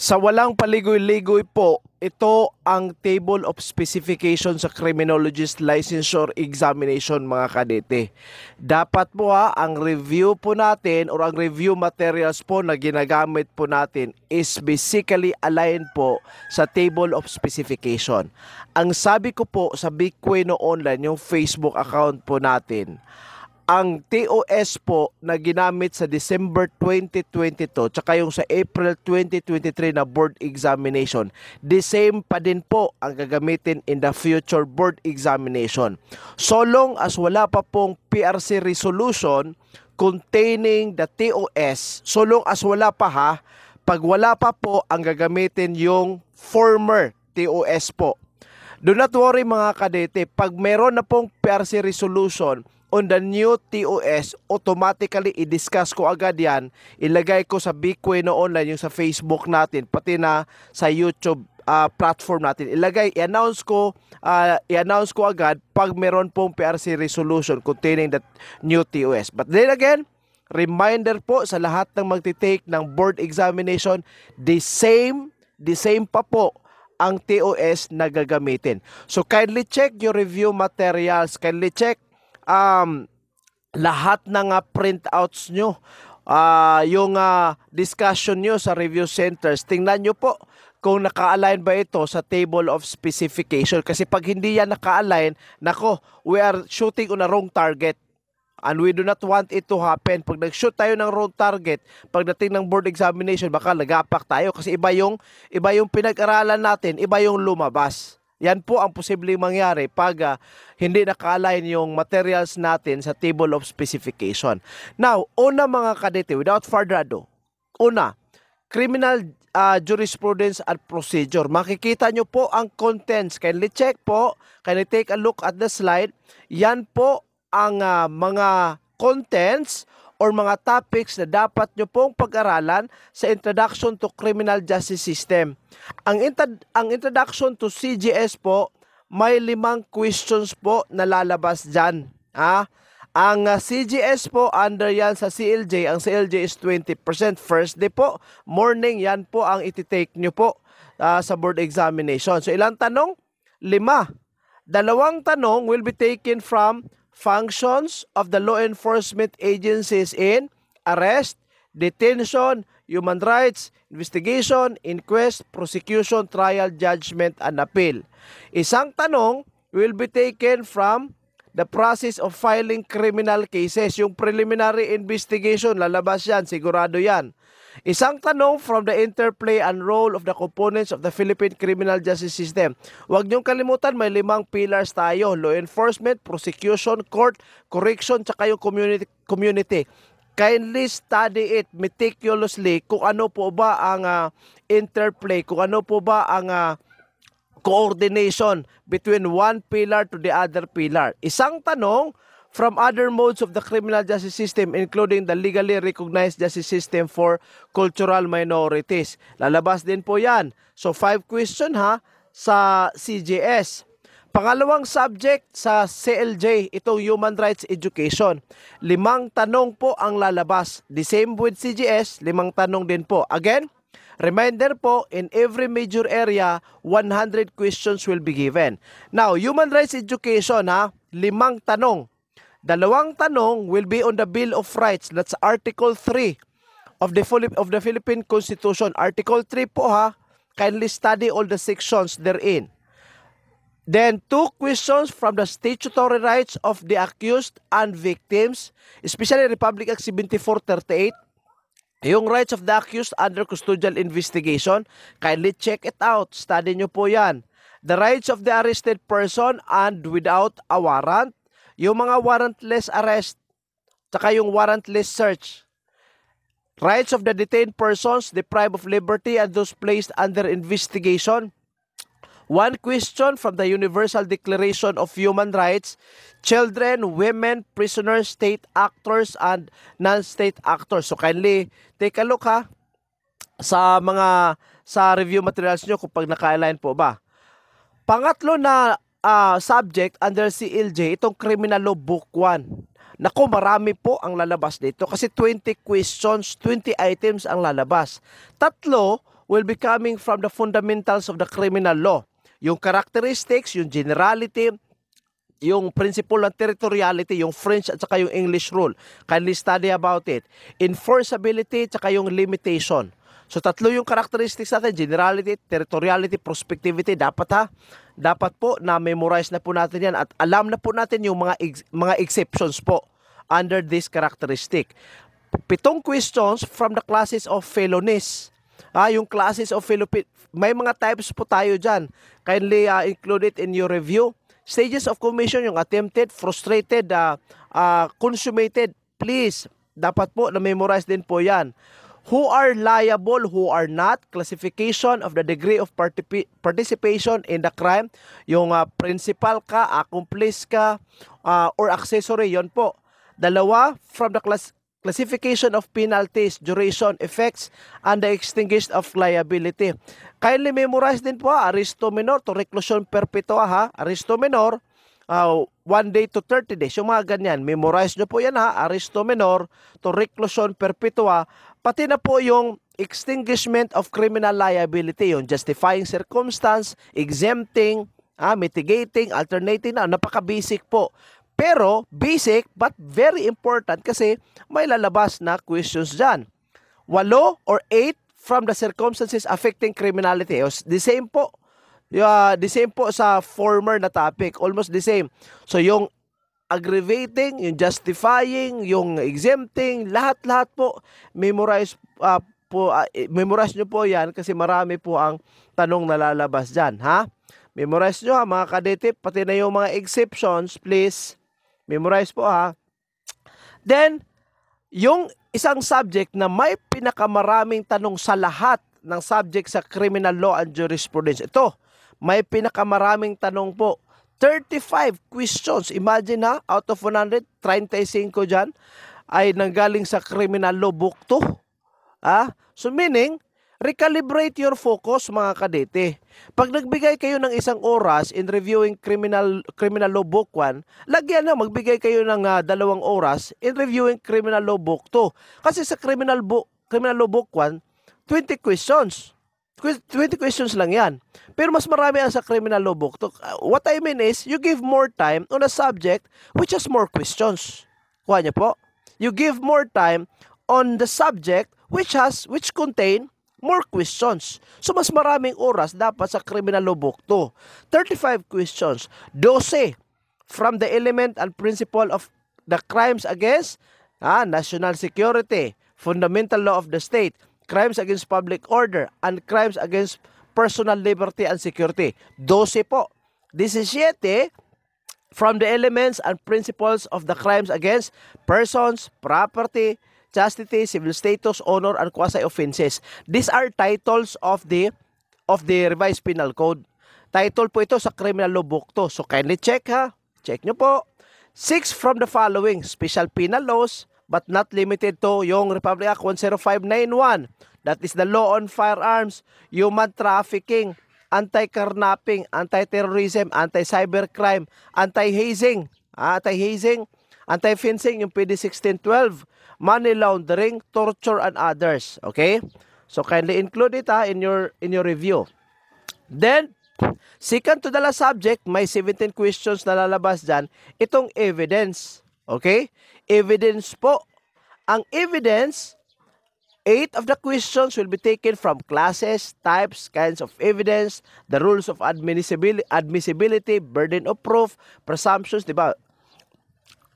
Sa walang paligoy-ligoy po, ito ang Table of Specification sa Criminologist Licensure Examination mga kadete. Dapat po ha, ang review po natin or ang review materials po na ginagamit po natin is basically aligned po sa Table of Specification. Ang sabi ko po sa Bitcoin Online, yung Facebook account po natin, ang TOS po na ginamit sa December 2022 tsaka yung sa April 2023 na board examination, the same pa din po ang gagamitin in the future board examination. So long as wala pa pong PRC resolution containing the TOS, so long as wala pa ha, pag wala pa po ang gagamitin yung former TOS po. Do not worry mga kadete, pag meron na pong PRC resolution, on the new TOS, automatically i-discuss ko agad yan. Ilagay ko sa Bigquay na online, yung sa Facebook natin, pati na sa YouTube uh, platform natin. Ilagay, i-announce ko, uh, i-announce ko agad pag meron pong PRC resolution containing the new TOS. But then again, reminder po sa lahat ng magti-take ng board examination, the same, the same pa po ang TOS na gagamitin. So kindly check your review materials, kindly check um, lahat ng uh, printouts nyo, uh, yung uh, discussion nyo sa review centers, tingnan nyo po kung naka-align ba ito sa table of specification. Kasi pag hindi yan naka-align, nako, we are shooting on a wrong target. And we do not want it to happen. Pag nag-shoot tayo ng wrong target, pagdating ng board examination, baka lagapak tayo kasi iba yung iba yung pinag-aralan natin, iba yung lumabas. Yan po ang posibleng mangyari pag uh, hindi naka-align yung materials natin sa table of specification. Now, una mga kadete, without further ado, una, criminal uh, jurisprudence and procedure. Makikita nyo po ang contents. Kindly check po, kindly take a look at the slide. Yan po ang uh, mga contents or mga topics na dapat nyo pong pag-aralan sa Introduction to Criminal Justice System. Ang, intad- ang Introduction to CJS po, may limang questions po na lalabas dyan. Ah? Ang uh, CGS po, under yan sa CLJ, ang CLJ is 20%. First day po, morning, yan po ang iti-take nyo po uh, sa board examination. So ilang tanong? Lima. Dalawang tanong will be taken from functions of the law enforcement agencies in arrest, detention, human rights, investigation, inquest, prosecution, trial, judgment, and appeal. Isang tanong will be taken from the process of filing criminal cases. Yung preliminary investigation, lalabas yan, sigurado yan. Isang tanong from the interplay and role of the components of the Philippine criminal justice system. Huwag niyong kalimutan, may limang pillars tayo. Law enforcement, prosecution, court, correction, tsaka yung community. community kindly study it meticulously kung ano po ba ang uh, interplay, kung ano po ba ang uh, coordination between one pillar to the other pillar. Isang tanong, from other modes of the criminal justice system including the legally recognized justice system for cultural minorities. Lalabas din po yan. So five question ha sa CJS. Pangalawang subject sa CLJ, itong Human Rights Education. Limang tanong po ang lalabas. The same with CJS, limang tanong din po. Again, Reminder po, in every major area, 100 questions will be given. Now, human rights education ha, limang tanong Dalawang tanong will be on the Bill of Rights. That's Article 3 of the, of the Philippine Constitution. Article 3 po ha. Kindly study all the sections therein. Then, two questions from the statutory rights of the accused and victims, especially Republic Act 7438, yung rights of the accused under custodial investigation, kindly check it out. Study nyo po yan. The rights of the arrested person and without a warrant. Yung mga warrantless arrest, tsaka yung warrantless search. Rights of the detained persons deprived of liberty and those placed under investigation. One question from the Universal Declaration of Human Rights, children, women, prisoners, state actors, and non-state actors. So kindly, take a look ha sa mga sa review materials nyo kung pag naka-align po ba. Pangatlo na uh, subject under CLJ itong Criminal Law Book 1. Nako, marami po ang lalabas dito kasi 20 questions, 20 items ang lalabas. Tatlo will be coming from the fundamentals of the criminal law. Yung characteristics, yung generality, yung principle ng territoriality, yung French at saka yung English rule. Kindly study about it. Enforceability at saka yung limitation. So tatlo yung characteristics natin, generality, territoriality, prospectivity, dapat ha, dapat po na memorize na po natin yan at alam na po natin yung mga ex- mga exceptions po under this characteristic. Pitong questions from the classes of felonies. Ah, yung classes of Philippine may mga types po tayo diyan. Kindly uh, include it in your review. Stages of commission yung attempted, frustrated, uh, ah, uh, ah, consummated. Please, dapat po na memorize din po 'yan who are liable, who are not, classification of the degree of particip participation in the crime, yung uh, principal ka, accomplice ka, uh, or accessory, yon po. Dalawa, from the class classification of penalties, duration, effects, and the extinguished of liability. Kindly memorize din po, ah, aristo minor to reclusion perpetua ha, aristo minor, uh, 1 day to 30 days. Yung mga ganyan, memorize nyo po yan ha, aristo minor to reclusion perpetua Pati na po yung extinguishment of criminal liability, yung justifying circumstance, exempting, ah, mitigating, alternating na, napaka-basic po. Pero basic but very important kasi may lalabas na questions dyan. Walo or eight from the circumstances affecting criminality. The same po. Uh, the same po sa former na topic. Almost the same. So yung aggravating, yung justifying, yung exempting, lahat-lahat po memorize uh, po uh, memorize niyo po 'yan kasi marami po ang tanong na lalabas diyan, ha? Memorize niyo ha mga kadete, pati na yung mga exceptions, please. Memorize po ha. Then yung isang subject na may pinakamaraming tanong sa lahat ng subject sa criminal law and jurisprudence. Ito, may pinakamaraming tanong po 35 questions. Imagine ha, out of 135 35 dyan ay nanggaling sa criminal law book 2. Ah? So meaning, recalibrate your focus mga kadete. Pag nagbigay kayo ng isang oras in reviewing criminal, criminal law book 1, lagyan na magbigay kayo ng uh, dalawang oras in reviewing criminal law book 2. Kasi sa criminal, book, criminal law book 1, 20 questions. 20 questions lang yan. Pero mas marami ang sa criminal law book. Uh, what I mean is, you give more time on a subject which has more questions. Kuha niyo po. You give more time on the subject which has, which contain more questions. So, mas maraming oras dapat sa criminal law book 2. 35 questions. 12 from the element and principle of the crimes against ah, national security, fundamental law of the state, crimes against public order, and crimes against personal liberty and security. 12 po. 17 from the elements and principles of the crimes against persons, property, chastity, civil status, honor, and quasi offenses. These are titles of the of the revised penal code. Title po ito sa criminal law book to. So kindly check ha. Check nyo po. Six from the following, special penal laws, but not limited to yung Republic Act 10591. That is the law on firearms, human trafficking, anti-carnapping, anti-terrorism, anti-cybercrime, anti-hazing, ah, anti-hazing, anti-fencing, yung PD 1612, money laundering, torture and others. Okay? So kindly include it ah, in your in your review. Then second to the last subject, may 17 questions na lalabas diyan, itong evidence. Okay? Evidence po. Ang evidence, eight of the questions will be taken from classes, types, kinds of evidence, the rules of admissibility, admissibility burden of proof, presumptions, di ba?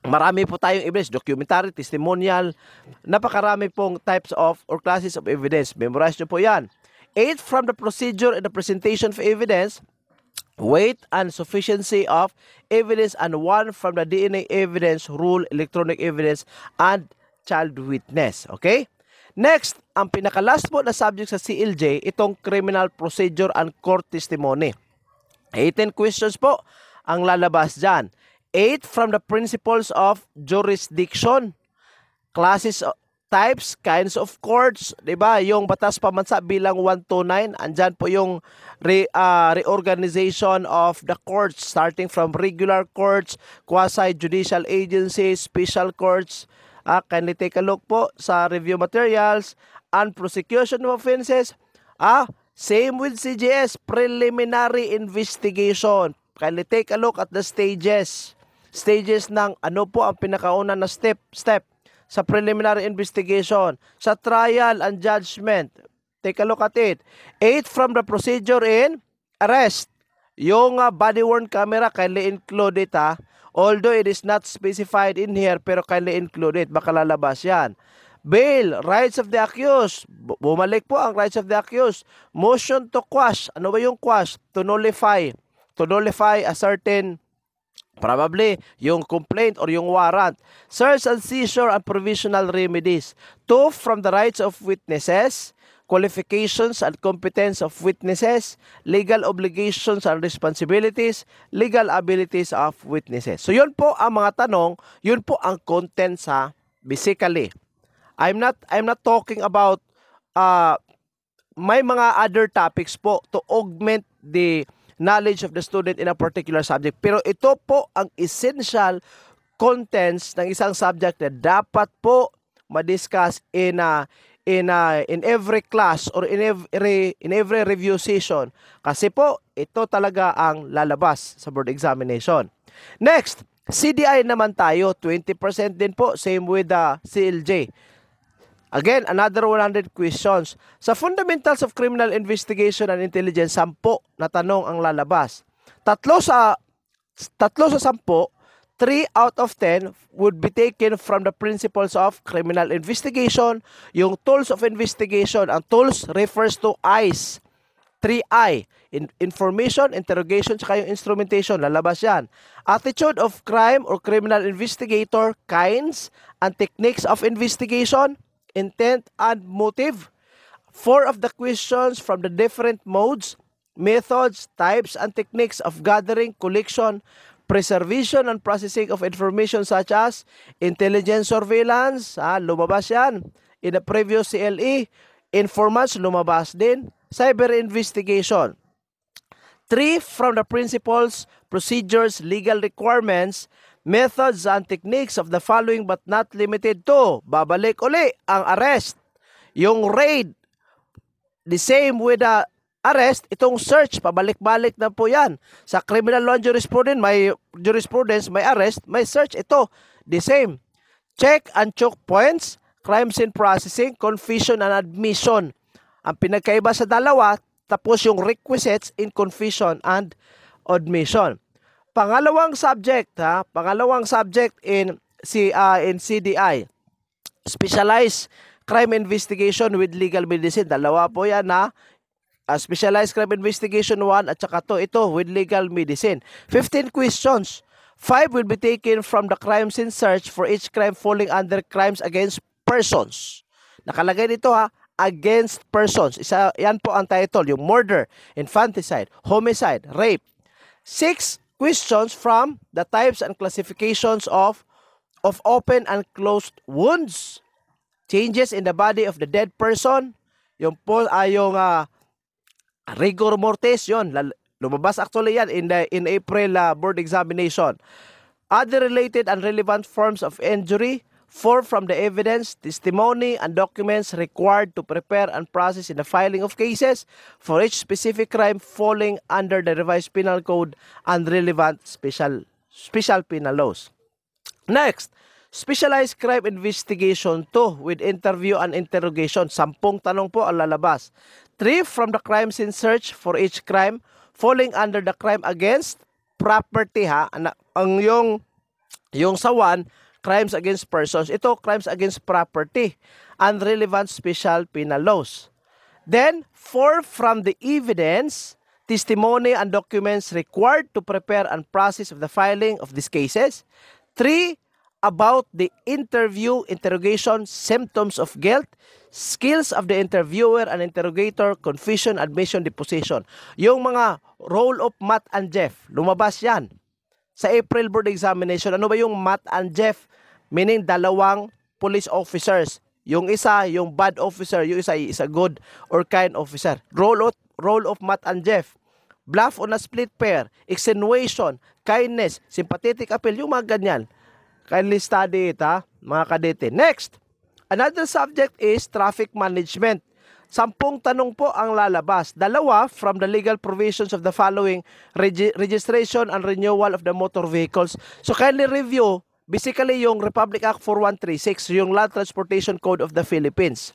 Marami po tayong evidence, documentary, testimonial, napakarami pong types of or classes of evidence. Memorize nyo po yan. Eight from the procedure and the presentation of evidence, weight and sufficiency of evidence and one from the DNA evidence rule, electronic evidence, and child witness. Okay? Next, ang pinaka-last po na subject sa CLJ, itong criminal procedure and court testimony. 18 questions po ang lalabas dyan. 8 from the principles of jurisdiction, classes types, kinds of courts, 'di ba? Yung batas pambansa bilang 129, andiyan po yung re, uh, reorganization of the courts starting from regular courts, quasi judicial agencies, special courts. Uh, ah, kindly take a look po sa review materials and prosecution of offenses. Ah, uh, same with CJS, preliminary investigation. Kindly take a look at the stages. Stages ng ano po ang pinakauna na step, step sa preliminary investigation, sa trial and judgment. Take a look at it. Eight from the procedure in arrest. Yung uh, body-worn camera, kindly include it ha. Ah. Although it is not specified in here, pero kindly include it. Baka lalabas yan. Bail, rights of the accused. Bumalik po ang rights of the accused. Motion to quash. Ano ba yung quash? To nullify. To nullify a certain Probably, yung complaint or yung warrant. Search and seizure and provisional remedies. Two, from the rights of witnesses, qualifications and competence of witnesses, legal obligations and responsibilities, legal abilities of witnesses. So, yun po ang mga tanong, yun po ang content sa basically. I'm not, I'm not talking about, uh, may mga other topics po to augment the knowledge of the student in a particular subject. Pero ito po ang essential contents ng isang subject na dapat po ma-discuss in a in a, in every class or in every in every review session kasi po ito talaga ang lalabas sa board examination. Next, CDI naman tayo, 20% din po, same with the ah, CLJ. Again, another 100 questions. Sa Fundamentals of Criminal Investigation and Intelligence, sampo na tanong ang lalabas. Tatlo sa tatlo sa sampo, 3 out of 10 would be taken from the principles of criminal investigation. Yung tools of investigation, ang tools refers to ICE. 3I, information, interrogation, saka yung instrumentation, lalabas yan. Attitude of crime or criminal investigator, kinds and techniques of investigation, intent, and motive. Four of the questions from the different modes, methods, types, and techniques of gathering, collection, preservation, and processing of information such as intelligence surveillance, ah, lumabas yan. In the previous CLE, informants, lumabas din. Cyber investigation. Three from the principles, procedures, legal requirements, methods and techniques of the following but not limited to. Babalik uli ang arrest. Yung raid, the same with the arrest, itong search, pabalik-balik na po yan. Sa criminal law jurisprudence, may jurisprudence, may arrest, may search. Ito, the same. Check and choke points, crime scene processing, confession and admission. Ang pinagkaiba sa dalawa, tapos yung requisites in confession and admission. Pangalawang subject ha, pangalawang subject in si uh, ah, in CDI. Specialized crime investigation with legal medicine. Dalawa po 'yan na uh, ah, Specialized Crime Investigation 1 at saka to ito with legal medicine. 15 questions. 5 will be taken from the crime scene search for each crime falling under crimes against persons. Nakalagay dito ha, against persons. Isa, yan po ang title, yung murder, infanticide, homicide, rape. 6 questions from the types and classifications of of open and closed wounds, changes in the body of the dead person, yung po ayong ah, uh, ah, rigor mortis yon lumabas actually yan in the in April uh, board examination. Other related and relevant forms of injury, Four from the evidence, testimony, and documents required to prepare and process in the filing of cases for each specific crime falling under the revised penal code and relevant special, special penal laws. Next, Specialized Crime Investigation 2 with interview and interrogation. Sampung tanong po ang lalabas. 3 from the crime scene search for each crime falling under the crime against property ha. Ang yung yung sa one crimes against persons. Ito, crimes against property and special penal laws. Then, four from the evidence, testimony, and documents required to prepare and process of the filing of these cases. Three, about the interview, interrogation, symptoms of guilt, skills of the interviewer and interrogator, confession, admission, deposition. Yung mga role of Matt and Jeff, lumabas yan sa April board examination, ano ba yung Matt and Jeff? Meaning dalawang police officers. Yung isa, yung bad officer. Yung isa, is a good or kind officer. Role of, role of Matt and Jeff. Bluff on a split pair. Extenuation. Kindness. Sympathetic appeal. Yung mga ganyan. Kindly study it ha, mga kadete. Next, another subject is traffic management. Sampung tanong po ang lalabas. Dalawa from the legal provisions of the following reg- registration and renewal of the motor vehicles. So kindly review basically yung Republic Act 4136, yung Land Transportation Code of the Philippines.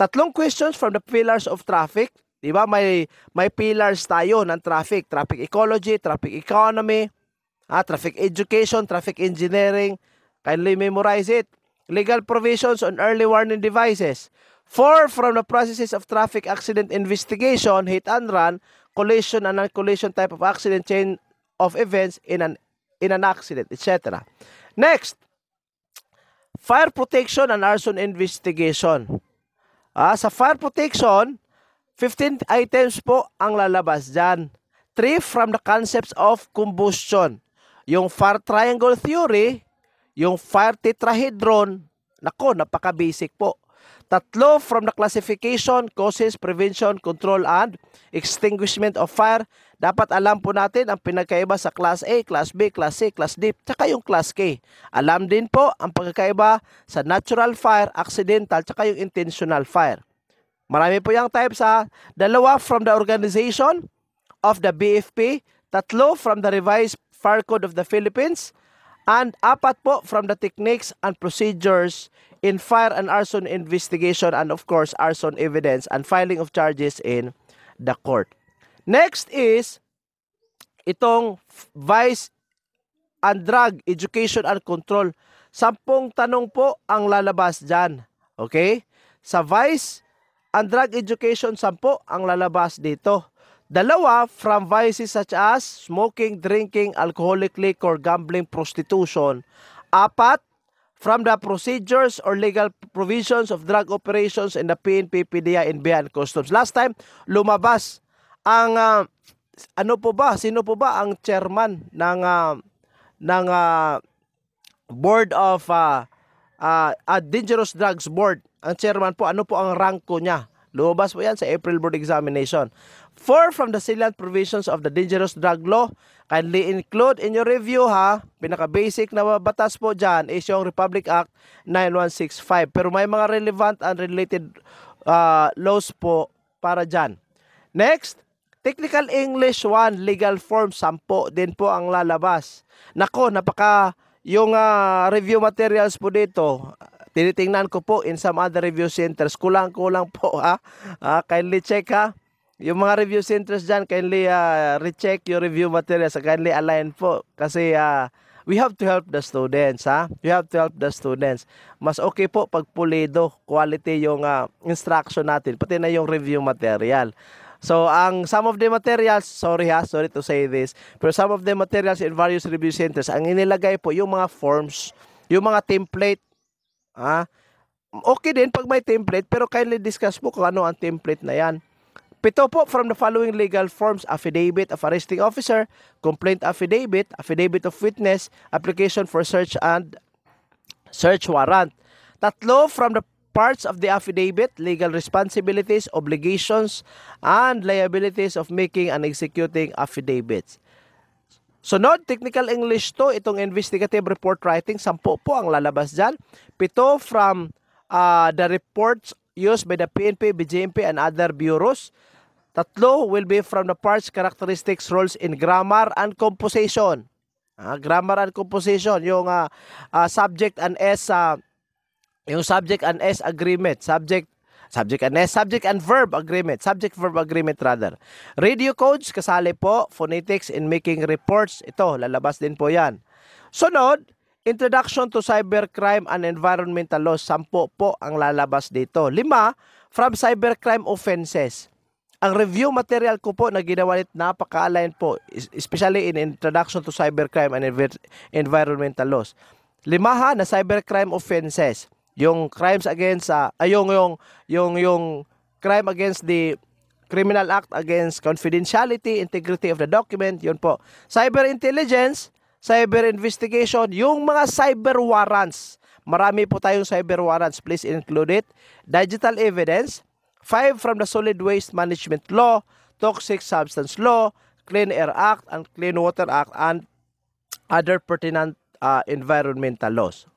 Tatlong questions from the pillars of traffic. Di ba? May, may pillars tayo ng traffic. Traffic ecology, traffic economy, ah, traffic education, traffic engineering. Kindly memorize it. Legal provisions on early warning devices. Four from the processes of traffic accident investigation, hit and run, collision and non-collision type of accident, chain of events in an in an accident, etc. Next, fire protection and arson investigation. Ah, sa fire protection, 15 items po ang lalabas dyan. Three, from the concepts of combustion. Yung fire triangle theory, yung fire tetrahedron, nako, napaka-basic po. Tatlo from the classification, causes, prevention, control, and extinguishment of fire. Dapat alam po natin ang pinagkaiba sa Class A, Class B, Class C, Class D, tsaka yung Class K. Alam din po ang pagkakaiba sa natural fire, accidental, tsaka yung intentional fire. Marami po yung types ha. Dalawa from the organization of the BFP. Tatlo from the revised Fire Code of the Philippines. And apat po from the techniques and procedures in fire and arson investigation and of course arson evidence and filing of charges in the court. Next is itong Vice and Drug Education and Control. Sampung tanong po ang lalabas dyan. Okay? Sa Vice and Drug Education, sampo ang lalabas dito. Dalawa from vices such as smoking, drinking, alcoholic liquor, gambling, prostitution. Apat from the procedures or legal provisions of drug operations in the PNP, PDA, NBI, and Customs. Last time, lumabas ang uh, ano po ba, sino po ba ang chairman ng uh, ng uh, Board of uh, uh, Dangerous Drugs Board. Ang chairman po, ano po ang ranko niya? Lumabas po yan sa April Board Examination. Four from the salient provisions of the Dangerous Drug Law kindly include in your review ha. Pinaka-basic na batas po dyan is yung Republic Act 9165. Pero may mga relevant and related uh, laws po para dyan. Next, Technical English 1, Legal Form 10 din po ang lalabas. Nako, napaka yung uh, review materials po dito tinitingnan ko po in some other review centers. Kulang-kulang po ha. Uh, kindly check ha. Yung mga review centers dyan, kindly uh, recheck your review materials. Kindly align po. Kasi uh, we have to help the students ha. We have to help the students. Mas okay po pag pulido, quality yung uh, instruction natin, pati na yung review material. So, ang some of the materials, sorry ha, sorry to say this, pero some of the materials in various review centers, ang inilagay po yung mga forms, yung mga template Ha? Okay din pag may template pero kindly discuss mo kung ano ang template na yan. Pito po from the following legal forms, affidavit of arresting officer, complaint affidavit, affidavit of witness, application for search and search warrant. Tatlo from the parts of the affidavit, legal responsibilities, obligations, and liabilities of making and executing affidavits. Sunod, technical English to, itong investigative report writing, sampo po ang lalabas dyan. Pito from uh, the reports used by the PNP, BJMP, and other bureaus. Tatlo will be from the parts, characteristics, roles in grammar and composition. Uh, grammar and composition, yung uh, uh, subject and S, uh, yung subject and S agreement, subject Subject and eh, subject and verb agreement. Subject verb agreement rather. Radio codes, kasali po. Phonetics in making reports. Ito, lalabas din po yan. Sunod, Introduction to Cybercrime and Environmental Law. Sampo po ang lalabas dito. Lima, from cybercrime offenses. Ang review material ko po na ginawa nito napaka-align po, especially in Introduction to Cybercrime and Environmental Laws. Limaha na cybercrime offenses yung crimes against uh, ayong yung yung yung crime against the Criminal Act against Confidentiality, Integrity of the Document, yun po. Cyber Intelligence, Cyber Investigation, yung mga cyber warrants. Marami po tayong cyber warrants, please include it. Digital Evidence, five from the Solid Waste Management Law, Toxic Substance Law, Clean Air Act, and Clean Water Act, and other pertinent uh, environmental laws.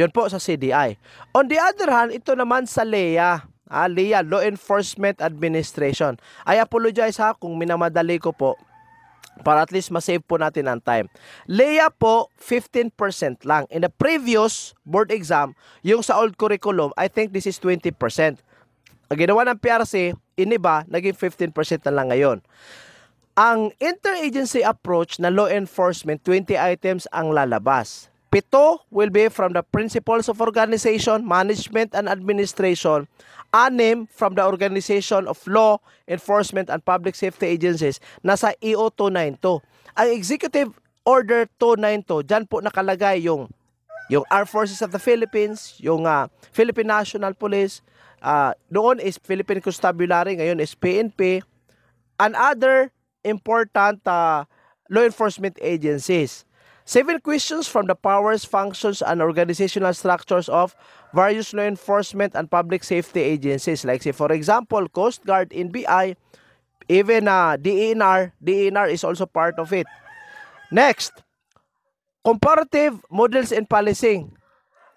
Yun po sa CDI. On the other hand, ito naman sa LEA. Ah, LEA, Law Enforcement Administration. I apologize ha kung minamadali ko po para at least masave po natin ang time. LEA po, 15% lang. In the previous board exam, yung sa old curriculum, I think this is 20%. Ang ginawa ng PRC, iniba, naging 15% na lang ngayon. Ang interagency approach na law enforcement, 20 items ang lalabas. Pito will be from the principles of organization, management, and administration. Anim from the organization of law, enforcement, and public safety agencies. Nasa EO 292. Ang Executive Order 292, dyan po nakalagay yung yung Armed Forces of the Philippines, yung uh, Philippine National Police, uh, doon is Philippine Constabulary, ngayon is PNP, and other important uh, law enforcement agencies. Seven questions from the powers, functions, and organizational structures of various law enforcement and public safety agencies. Like say, for example, Coast Guard, NBI, even uh, DNR. DNR is also part of it. Next, comparative models in policing.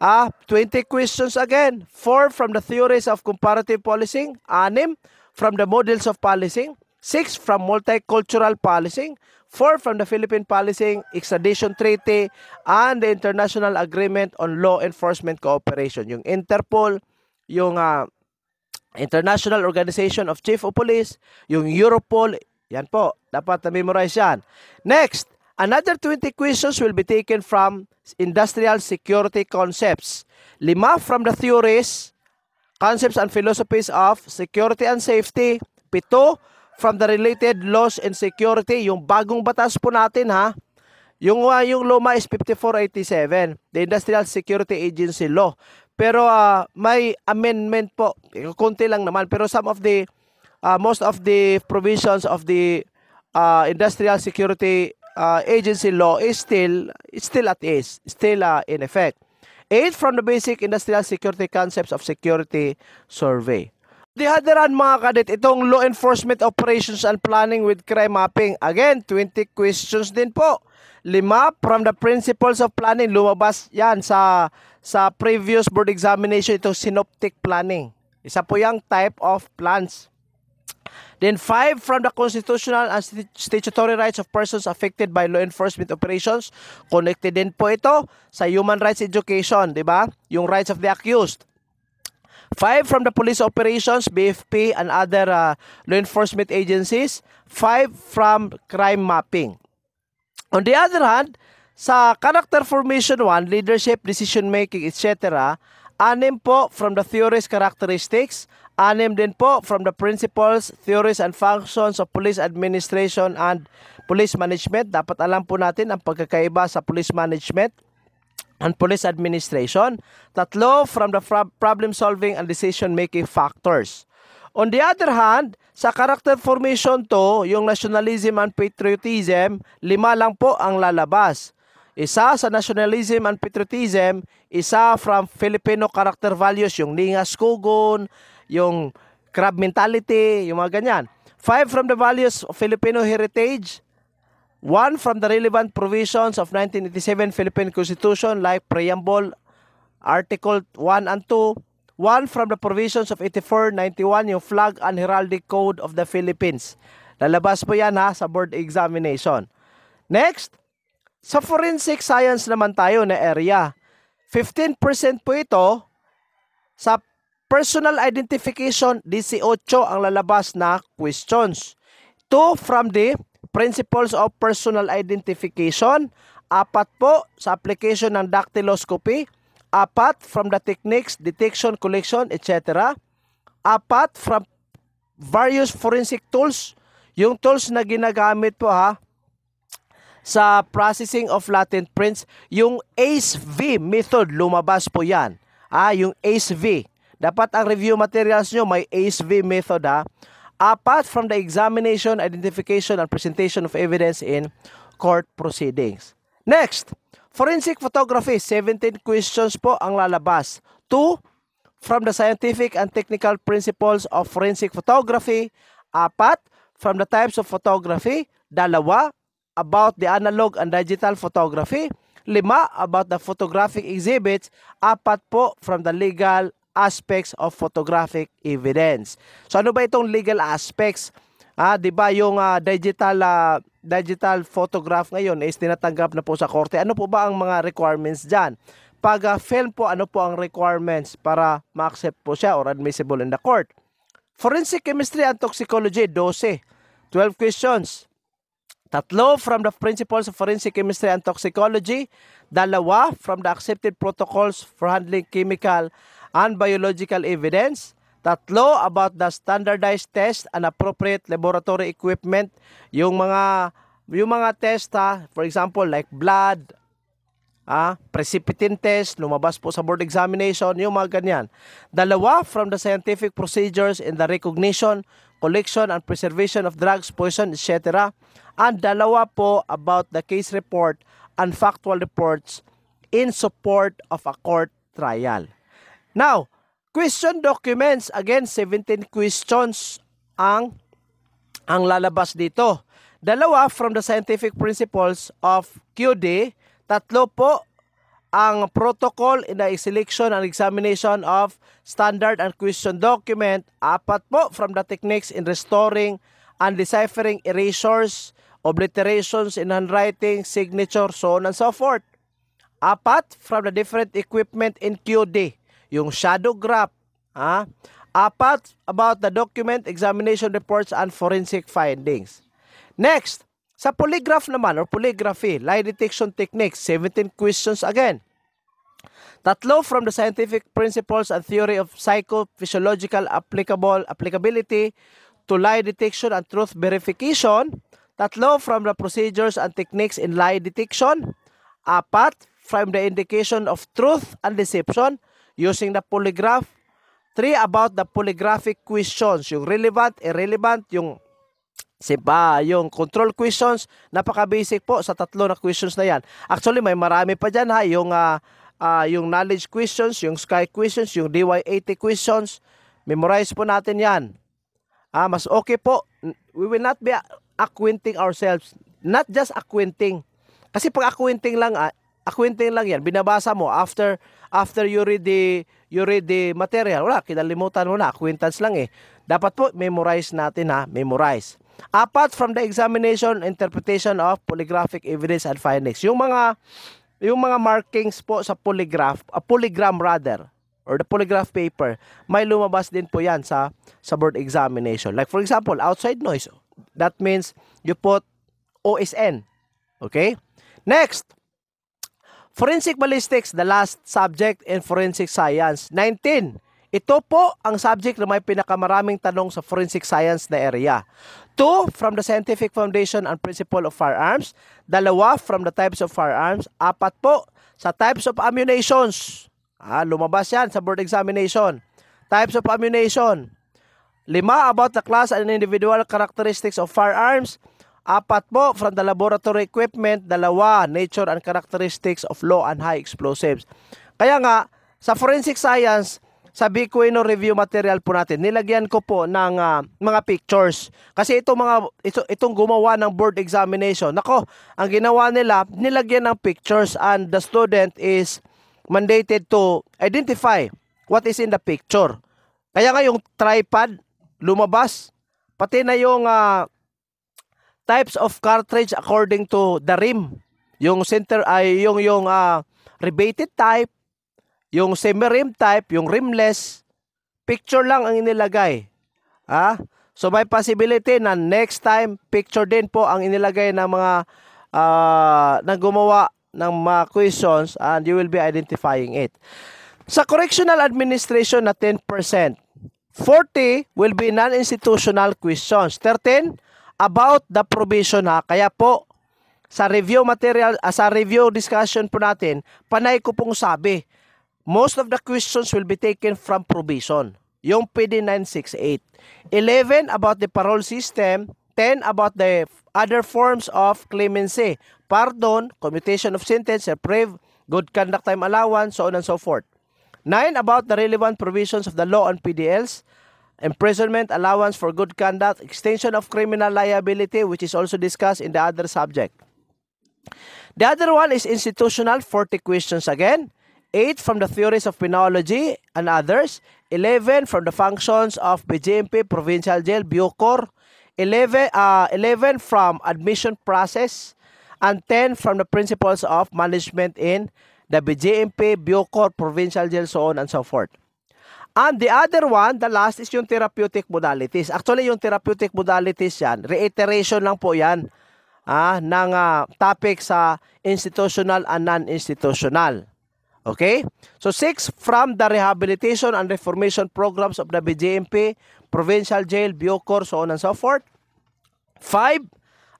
Ah, 20 questions again. Four from the theories of comparative policing. Anim from the models of policing. 6 from multicultural policing, 4 from the Philippine Policing Extradition Treaty, and the International Agreement on Law Enforcement Cooperation. Yung Interpol, yung uh, International Organization of Chief of Police, yung Europol, yan po, dapat na-memorize yan. Next, another 20 questions will be taken from industrial security concepts. Lima from the theories, concepts and philosophies of security and safety. Pito from the related laws and security, yung bagong batas po natin ha, yung, uh, yung luma is 5487, the Industrial Security Agency Law. Pero uh, may amendment po, konti lang naman, pero some of the, uh, most of the provisions of the uh, Industrial Security uh, Agency Law is still, still at is, still uh, in effect. Eight from the basic industrial security concepts of security survey. Dihaderan mga kadit, itong Law Enforcement Operations and Planning with Crime Mapping. Again, 20 questions din po. Lima, from the principles of planning, lumabas yan sa, sa previous board examination, itong synoptic planning. Isa po yung type of plans. Then five, from the constitutional and statutory rights of persons affected by law enforcement operations. Connected din po ito sa human rights education, di ba? Yung rights of the accused. 5 from the police operations, BFP, and other uh, law enforcement agencies. 5 from crime mapping. On the other hand, sa character formation one, leadership, decision making, etc., anim po from the theories, characteristics, anim din po from the principles, theories, and functions of police administration and police management. Dapat alam po natin ang pagkakaiba sa police management and police administration. Tatlo, from the problem-solving and decision-making factors. On the other hand, sa character formation to, yung nationalism and patriotism, lima lang po ang lalabas. Isa sa nationalism and patriotism, isa from Filipino character values, yung lingas kugon, yung crab mentality, yung mga ganyan. Five from the values of Filipino heritage, One from the relevant provisions of 1987 Philippine Constitution like Preamble, Article 1 and 2. One from the provisions of 84-91, yung Flag and Heraldic Code of the Philippines. Lalabas po yan ha sa board examination. Next, sa forensic science naman tayo na area. 15% po ito sa personal identification, 18 ang lalabas na questions. Two from the principles of personal identification, apat po sa application ng dactyloscopy, apat from the techniques, detection, collection, etc. Apat from various forensic tools, yung tools na ginagamit po ha, sa processing of latent prints, yung ACE-V method, lumabas po yan. Ah, yung ACE-V. Dapat ang review materials nyo may ACE-V method ha. Apart from the examination, identification, and presentation of evidence in court proceedings. Next, forensic photography, 17 questions po ang lalabas. 2, from the scientific and technical principles of forensic photography. Apat, from the types of photography. Dalawa, about the analog and digital photography. Lima, about the photographic exhibits. Apat po, from the legal aspects of photographic evidence. So ano ba itong legal aspects? Ah, 'di ba yung uh, digital uh, digital photograph ngayon is tinatanggap na po sa korte. Ano po ba ang mga requirements diyan? Pag uh, film po, ano po ang requirements para ma-accept po siya or admissible in the court? Forensic chemistry and toxicology 12. 12 questions. Tatlo from the principles of forensic chemistry and toxicology, dalawa from the accepted protocols for handling chemical and biological evidence. Tatlo, about the standardized test and appropriate laboratory equipment. Yung mga, yung mga test ha, for example, like blood, ah, precipitin test, lumabas po sa board examination, yung mga ganyan. Dalawa, from the scientific procedures in the recognition, collection, and preservation of drugs, poison, etc. And dalawa po about the case report and factual reports in support of a court trial. Now, question documents. Again, 17 questions ang ang lalabas dito. Dalawa from the scientific principles of QD. Tatlo po ang protocol in the selection and examination of standard and question document. Apat po from the techniques in restoring and deciphering erasures, obliterations in handwriting, signature, so on and so forth. Apat from the different equipment in QD yung shadow graph, ha? Apat, about the document examination reports and forensic findings. Next, sa polygraph naman or polygraphy, lie detection techniques, 17 questions again. Tatlo from the scientific principles and theory of psychophysiological applicable applicability to lie detection and truth verification. Tatlo from the procedures and techniques in lie detection. Apat from the indication of truth and deception using the polygraph. Three, about the polygraphic questions. Yung relevant, irrelevant, yung si yung control questions, napaka-basic po sa tatlo na questions na yan. Actually, may marami pa dyan ha, yung, uh, uh, yung knowledge questions, yung sky questions, yung DY80 questions. Memorize po natin yan. Ah, mas okay po. We will not be acquainting ourselves. Not just acquainting. Kasi pag acquainting lang, ah, acquainting lang yan. Binabasa mo after after you read the you read the material. Wala, kinalimutan mo na. Acquaintance lang eh. Dapat po memorize natin ha, memorize. Apart from the examination, interpretation of polygraphic evidence and findings. Yung mga yung mga markings po sa polygraph, a uh, polygram rather, or the polygraph paper, may lumabas din po yan sa, sa board examination. Like for example, outside noise. That means you put OSN. Okay? Next, Forensic Ballistics, the last subject in Forensic Science. 19. Ito po ang subject na may pinakamaraming tanong sa forensic science na area. Two, from the scientific foundation and principle of firearms. Dalawa, from the types of firearms. Apat po, sa types of ammunitions. Ah, lumabas yan sa board examination. Types of ammunition. Lima, about the class and individual characteristics of firearms. Apat po, from the laboratory equipment. Dalawa, nature and characteristics of low and high explosives. Kaya nga, sa forensic science, sa Bicoino review material po natin, nilagyan ko po ng uh, mga pictures. Kasi itong mga ito, itong gumawa ng board examination, nako, ang ginawa nila, nilagyan ng pictures and the student is mandated to identify what is in the picture. Kaya nga yung tripod lumabas, pati na yung uh, types of cartridge according to the rim. Yung center ay yung yung uh, rebated type, yung semi-rim type, yung rimless. Picture lang ang inilagay. Ha? Ah? So may possibility na next time picture din po ang inilagay ng mga uh, ah, naggumawa ng mga questions and you will be identifying it. Sa correctional administration na 10%, 40 will be non-institutional questions. 13 about the provision ha. Kaya po, sa review material, uh, sa review discussion po natin, panay ko pong sabi, most of the questions will be taken from provision. Yung PD 968. 11 about the parole system, 10 about the other forms of clemency, pardon, commutation of sentence, reprieve, good conduct time allowance, so on and so forth. 9 about the relevant provisions of the law on PDLs, imprisonment, allowance for good conduct, extension of criminal liability, which is also discussed in the other subject. The other one is institutional, 40 questions again. 8 from the theories of penology and others. 11 from the functions of BJMP, Provincial Jail, Bucor. 11, uh, 11 from admission process. And 10 from the principles of management in the BJMP, Bucor, Provincial Jail, so on and so forth. And the other one, the last is yung therapeutic modalities. Actually, yung therapeutic modalities yan, reiteration lang po yan ah, ng uh, topic sa institutional and non-institutional. Okay? So six, from the rehabilitation and reformation programs of the BJMP, provincial jail, Biocor, so on and so forth. Five,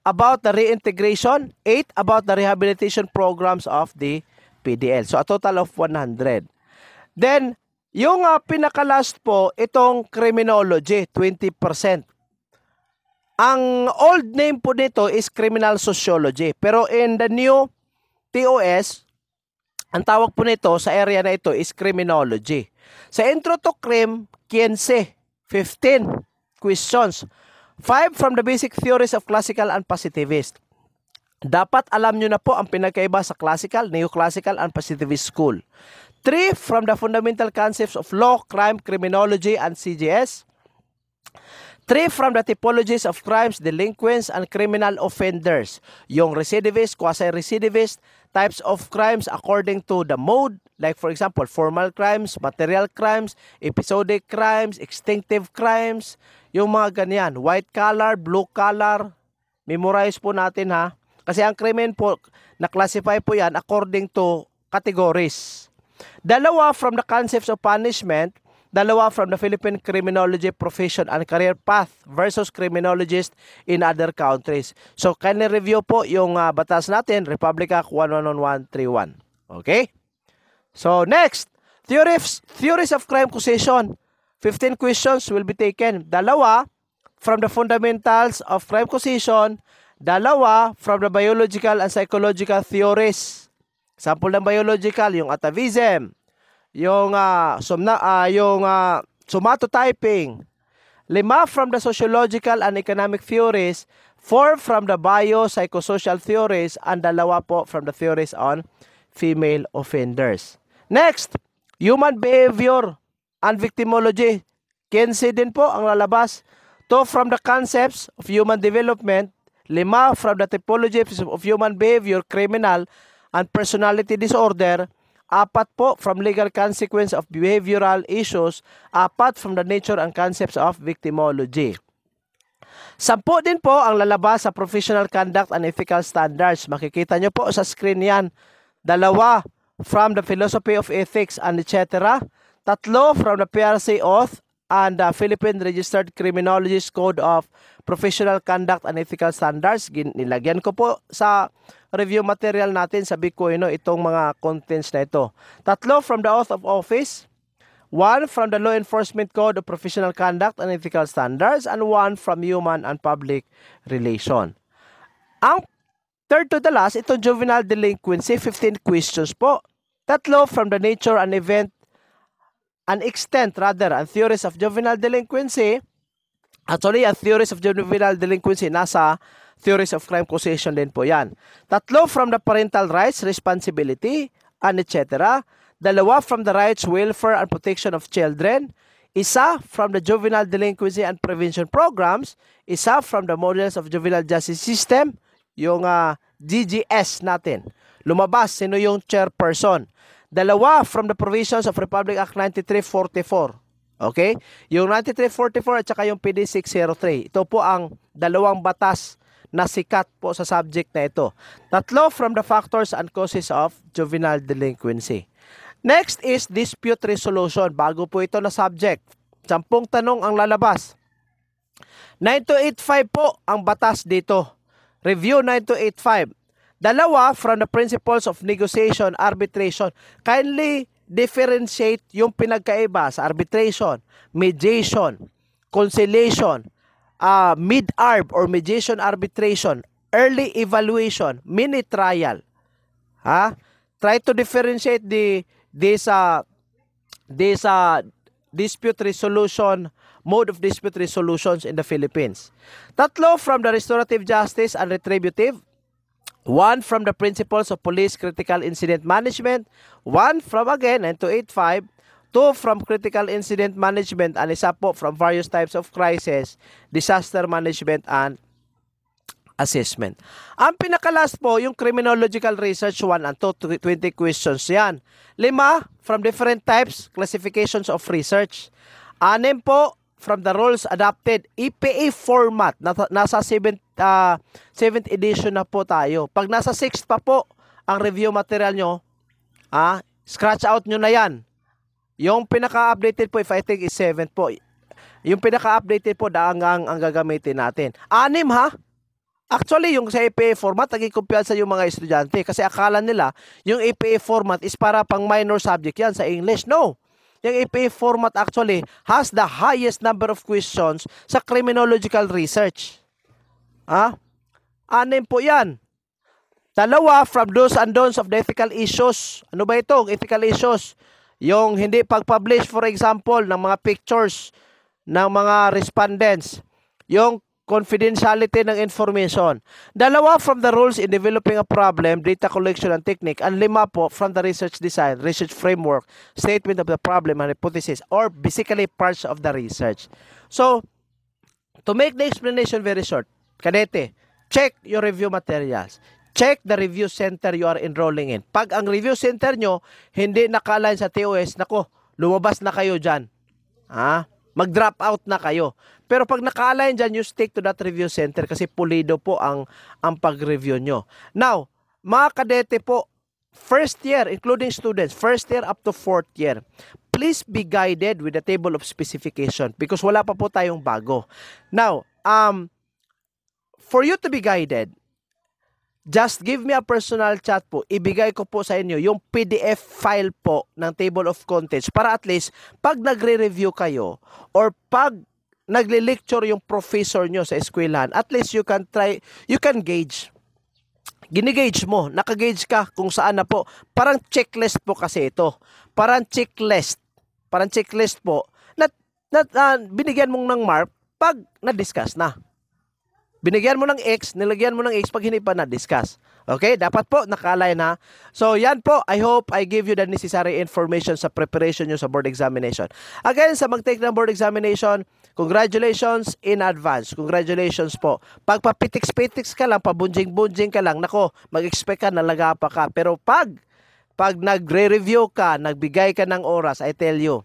about the reintegration. Eight, about the rehabilitation programs of the PDL. So a total of 100. Then, yung uh, pinaka-last po, itong criminology, 20%. Ang old name po nito is criminal sociology. Pero in the new TOS, ang tawag po nito sa area na ito is criminology. Sa intro to crime, 15, 15 questions. 5 from the basic theories of classical and positivist. Dapat alam nyo na po ang pinagkaiba sa classical, neoclassical, and positivist school. Three, from the fundamental concepts of law, crime, criminology, and CJS. Three, from the typologies of crimes, delinquents, and criminal offenders. Yung recidivist, quasi-recidivist, types of crimes according to the mode. Like for example, formal crimes, material crimes, episodic crimes, extinctive crimes. Yung mga ganyan, white collar, blue collar. Memorize po natin ha. Kasi ang krimen po, na-classify po yan according to categories. Dalawa from the concepts of punishment, dalawa from the Philippine criminology profession and career path versus criminologist in other countries. So, kindly review po yung uh, batas natin, Republic Act 11131. Okay? So, next, theories, theories of crime causation. 15 questions will be taken. Dalawa from the fundamentals of crime causation, dalawa from the biological and psychological theories Sample ng biological, yung atavism, yung uh, sumna, uh, yung uh, somatotyping. Lima from the sociological and economic theories, four from the biopsychosocial theories, and dalawa po from the theories on female offenders. Next, human behavior and victimology. Kinsey din po ang lalabas. Two from the concepts of human development, lima from the typology of human behavior, criminal, and personality disorder, apat po from legal consequence of behavioral issues, apat from the nature and concepts of victimology. Sampo din po ang lalabas sa professional conduct and ethical standards. Makikita nyo po sa screen yan. Dalawa from the philosophy of ethics and etc. Tatlo from the PRC oath and the Philippine Registered Criminologist Code of Professional Conduct and Ethical Standards. Nilagyan ko po sa review material natin sa Bitcoin no, itong mga contents na ito. Tatlo from the oath of office, one from the Law Enforcement Code of Professional Conduct and Ethical Standards, and one from Human and Public Relation. Ang third to the last, itong juvenile delinquency, 15 questions po. Tatlo from the nature and event and extent rather and theories of juvenile delinquency actually ang theories of juvenile delinquency nasa theories of crime causation din po yan. Tatlo from the parental rights, responsibility, and etc. Dalawa from the rights, welfare, and protection of children. Isa from the juvenile delinquency and prevention programs. Isa from the models of juvenile justice system, yung uh, ah, GGS natin. Lumabas, sino yung chairperson. Dalawa from the provisions of Republic Act 9344. Okay? Yung 9344 at saka yung PD 603. Ito po ang dalawang batas na sikat po sa subject na ito. Tatlo from the factors and causes of juvenile delinquency. Next is dispute resolution. Bago po ito na subject. Sampung tanong ang lalabas. 9285 po ang batas dito. Review 9285. Dalawa from the principles of negotiation, arbitration. Kindly differentiate yung pinagkaiba sa arbitration, mediation, conciliation, uh, mid-arb or mediation arbitration, early evaluation, mini trial. Ha? Try to differentiate the this uh, this uh, dispute resolution mode of dispute resolutions in the Philippines. Tatlo from the restorative justice and retributive, one from the principles of police critical incident management, one from again 985 two from critical incident management, and isa po from various types of crisis, disaster management, and assessment. Ang pinakalas po, yung criminological research 1 and 2, 20 questions yan. Lima, from different types, classifications of research. Anim po, from the rules adopted, EPA format, nasa 7th, uh, 7th edition na po tayo. Pag nasa 6th pa po, ang review material nyo, ah, scratch out nyo na yan yung pinaka-updated po, if I think is 7 po. Yung pinaka-updated po, daangang ang gagamitin natin. Anim ha? Actually, yung sa APA format, naging sa yung mga estudyante kasi akala nila yung APA format is para pang minor subject yan sa English. No! Yung APA format actually has the highest number of questions sa criminological research. Ha? Anim po yan. Dalawa from those and don'ts of the ethical issues. Ano ba ito? Ethical issues. Yung hindi pag-publish, for example, ng mga pictures ng mga respondents. Yung confidentiality ng information. Dalawa from the rules in developing a problem, data collection and technique, and lima po from the research design, research framework, statement of the problem and hypothesis, or basically parts of the research. So, to make the explanation very short, kanete, check your review materials check the review center you are enrolling in. Pag ang review center nyo hindi nakalain sa TOS, nako, lumabas na kayo dyan. Ha? Mag-drop out na kayo. Pero pag nakalain align dyan, you stick to that review center kasi pulido po ang, ang pag-review nyo. Now, mga kadete po, first year, including students, first year up to fourth year, please be guided with the table of specification because wala pa po tayong bago. Now, um, for you to be guided, Just give me a personal chat po. Ibigay ko po sa inyo yung PDF file po ng table of contents para at least pag nagre-review kayo or pag nagle-lecture yung professor nyo sa eskwelahan, at least you can try, you can gauge. Ginigage mo, nakagauge ka kung saan na po. Parang checklist po kasi ito. Parang checklist. Parang checklist po na, na uh, binigyan mong ng mark pag na-discuss na. Binigyan mo ng X, nilagyan mo ng X pag hinipan na discuss. Okay? Dapat po nakalay na. So, yan po. I hope I give you the necessary information sa preparation nyo sa board examination. Again, sa mag-take ng board examination, congratulations in advance. Congratulations po. Pag papitiks-pitiks ka lang, pabunjing-bunjing ka lang, nako, mag-expect ka na lagapa ka. Pero pag, pag nagre-review ka, nagbigay ka ng oras, I tell you,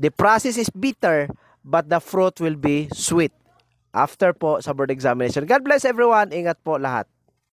the process is bitter, but the fruit will be sweet after po sa board examination. God bless everyone. Ingat po lahat.